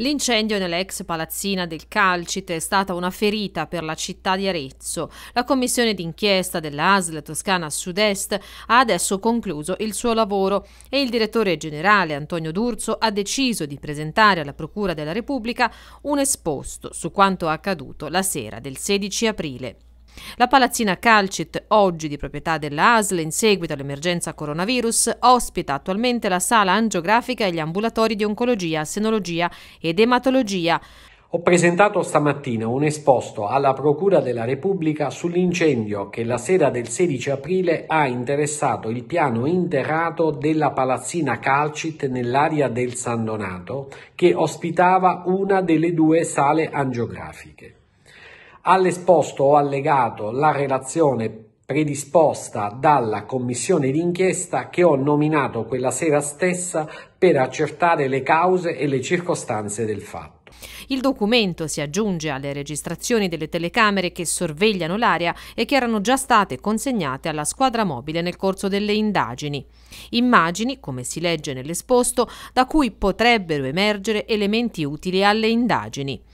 L'incendio nell'ex palazzina del Calcite è stata una ferita per la città di Arezzo. La commissione d'inchiesta dell'ASL Toscana Sud-Est ha adesso concluso il suo lavoro e il direttore generale Antonio D'Urso ha deciso di presentare alla Procura della Repubblica un esposto su quanto accaduto la sera del 16 aprile. La palazzina Calcit, oggi di proprietà della ASL in seguito all'emergenza coronavirus, ospita attualmente la sala angiografica e gli ambulatori di oncologia, senologia ed ematologia. Ho presentato stamattina un esposto alla Procura della Repubblica sull'incendio che la sera del 16 aprile ha interessato il piano interrato della palazzina Calcit nell'area del San Donato, che ospitava una delle due sale angiografiche all'esposto o allegato la relazione predisposta dalla commissione d'inchiesta che ho nominato quella sera stessa per accertare le cause e le circostanze del fatto. Il documento si aggiunge alle registrazioni delle telecamere che sorvegliano l'area e che erano già state consegnate alla squadra mobile nel corso delle indagini. Immagini, come si legge nell'esposto, da cui potrebbero emergere elementi utili alle indagini.